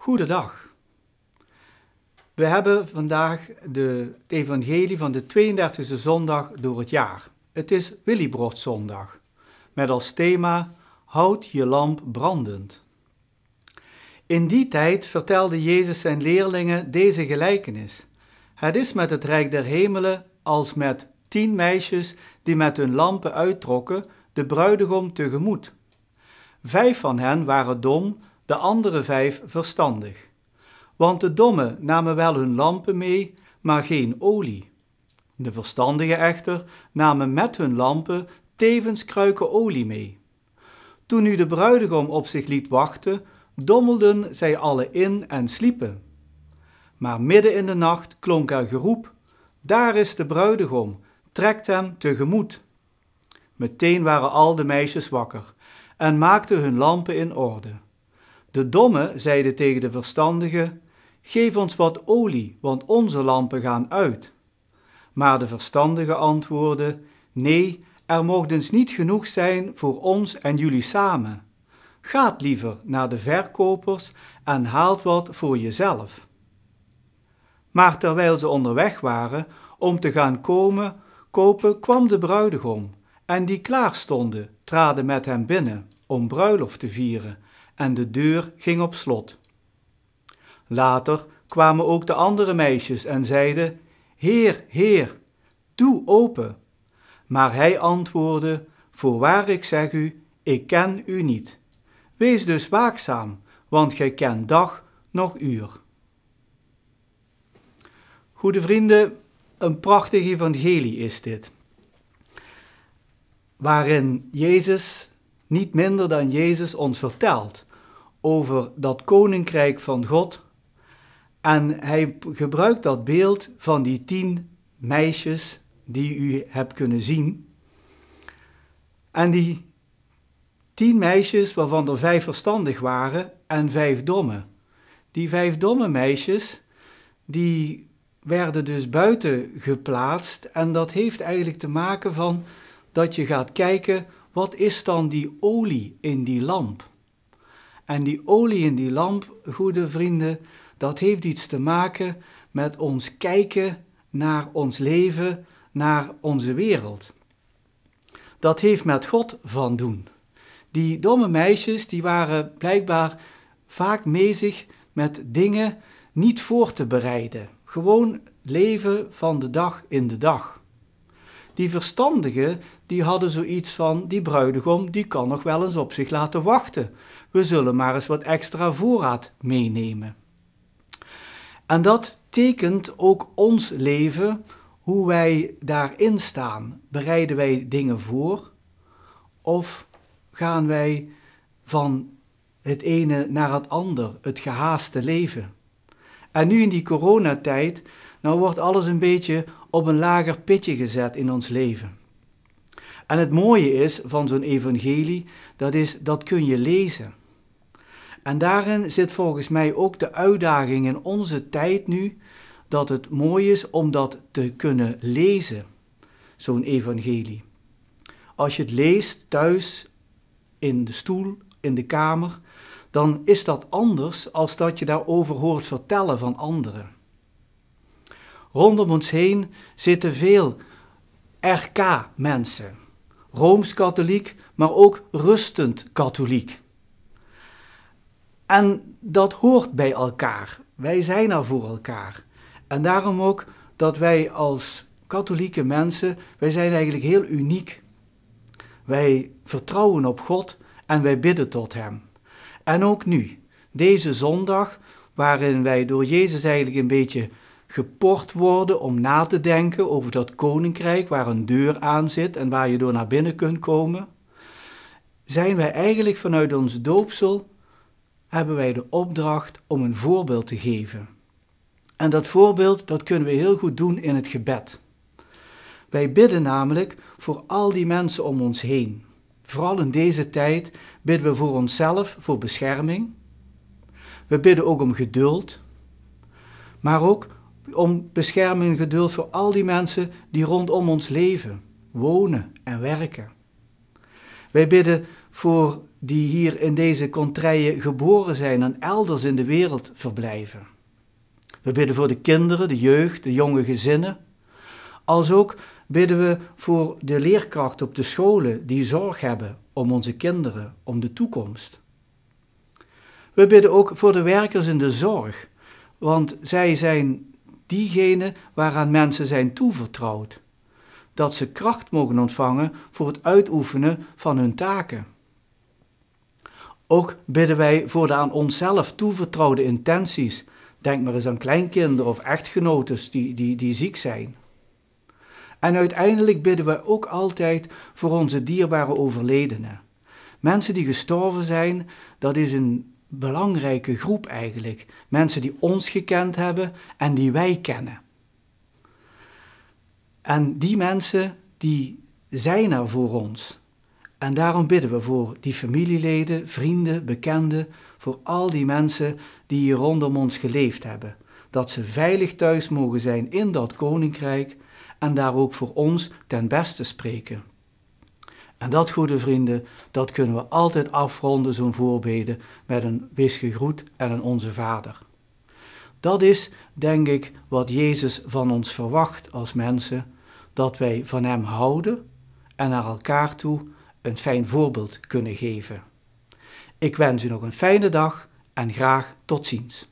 Goedendag. We hebben vandaag de, evangelie van de 32e zondag door het jaar. Het is zondag met als thema Houd je lamp brandend. In die tijd vertelde Jezus zijn leerlingen deze gelijkenis. Het is met het Rijk der Hemelen als met tien meisjes die met hun lampen uittrokken de bruidegom tegemoet. Vijf van hen waren dom, de andere vijf verstandig. Want de dommen namen wel hun lampen mee, maar geen olie. De verstandigen echter namen met hun lampen tevens kruiken olie mee. Toen nu de bruidegom op zich liet wachten, dommelden zij alle in en sliepen. Maar midden in de nacht klonk er geroep: Daar is de bruidegom, trekt hem tegemoet. Meteen waren al de meisjes wakker en maakten hun lampen in orde. De domme zeiden tegen de verstandigen: Geef ons wat olie, want onze lampen gaan uit. Maar de verstandigen antwoordden: Nee, er mocht eens dus niet genoeg zijn voor ons en jullie samen. Gaat liever naar de verkopers en haalt wat voor jezelf. Maar terwijl ze onderweg waren om te gaan komen, kopen, kwam de bruidegom, en die klaarstonden traden met hem binnen om bruiloft te vieren en de deur ging op slot. Later kwamen ook de andere meisjes en zeiden: Heer, Heer, doe open. Maar hij antwoordde: Voorwaar ik zeg u, ik ken u niet. Wees dus waakzaam, want gij kent dag noch uur. Goede vrienden, een prachtig evangelie is dit. Waarin Jezus, niet minder dan Jezus, ons vertelt over dat koninkrijk van God. En hij gebruikt dat beeld van die tien meisjes die u hebt kunnen zien. En die tien meisjes, waarvan er vijf verstandig waren en vijf domme. Die vijf domme meisjes, die werden dus buiten geplaatst. En dat heeft eigenlijk te maken van dat je gaat kijken, wat is dan die olie in die lamp? En die olie in die lamp, goede vrienden, dat heeft iets te maken met ons kijken naar ons leven, naar onze wereld. Dat heeft met God van doen. Die domme meisjes die waren blijkbaar vaak bezig met dingen niet voor te bereiden. Gewoon leven van de dag in de dag. Die verstandigen, die hadden zoiets van, die bruidegom, die kan nog wel eens op zich laten wachten. We zullen maar eens wat extra voorraad meenemen. En dat tekent ook ons leven, hoe wij daarin staan. Bereiden wij dingen voor of gaan wij van het ene naar het ander, het gehaaste leven? En nu in die coronatijd, nou wordt alles een beetje op een lager pitje gezet in ons leven. En het mooie is van zo'n evangelie, dat is dat kun je lezen. En daarin zit volgens mij ook de uitdaging in onze tijd nu dat het mooi is om dat te kunnen lezen, zo'n evangelie. Als je het leest thuis, in de stoel, in de kamer, dan is dat anders als dat je daarover hoort vertellen van anderen. Rondom ons heen zitten veel RK-mensen. Rooms-katholiek, maar ook rustend katholiek. En dat hoort bij elkaar. Wij zijn er voor elkaar. En daarom ook dat wij als katholieke mensen, wij zijn eigenlijk heel uniek. Wij vertrouwen op God en wij bidden tot Hem. En ook nu, deze zondag, waarin wij door Jezus eigenlijk een beetje geport worden om na te denken over dat koninkrijk waar een deur aan zit en waar je door naar binnen kunt komen, zijn wij eigenlijk vanuit ons doopsel, hebben wij de opdracht om een voorbeeld te geven. En dat voorbeeld, dat kunnen we heel goed doen in het gebed. Wij bidden namelijk voor al die mensen om ons heen. Vooral in deze tijd bidden we voor onszelf, voor bescherming. We bidden ook om geduld, maar ook om bescherming en geduld voor al die mensen die rondom ons leven, wonen en werken. Wij bidden voor die hier in deze contraien geboren zijn en elders in de wereld verblijven. We bidden voor de kinderen, de jeugd, de jonge gezinnen. Als ook bidden we voor de leerkrachten op de scholen die zorg hebben om onze kinderen, om de toekomst. We bidden ook voor de werkers in de zorg, want zij zijn diegene waaraan mensen zijn toevertrouwd. Dat ze kracht mogen ontvangen voor het uitoefenen van hun taken. Ook bidden wij voor de aan onszelf toevertrouwde intenties. Denk maar eens aan kleinkinderen of echtgenotes die, die, die ziek zijn. En uiteindelijk bidden wij ook altijd voor onze dierbare overledenen. Mensen die gestorven zijn, dat is een belangrijke groep eigenlijk. Mensen die ons gekend hebben en die wij kennen. En die mensen die zijn er voor ons. En daarom bidden we voor die familieleden, vrienden, bekenden, voor al die mensen die hier rondom ons geleefd hebben. Dat ze veilig thuis mogen zijn in dat koninkrijk en daar ook voor ons ten beste spreken. En dat, goede vrienden, dat kunnen we altijd afronden, zo'n voorbeden, met een wiskegroet en een onze Vader. Dat is, denk ik, wat Jezus van ons verwacht als mensen, dat wij van Hem houden en naar elkaar toe een fijn voorbeeld kunnen geven. Ik wens u nog een fijne dag en graag tot ziens.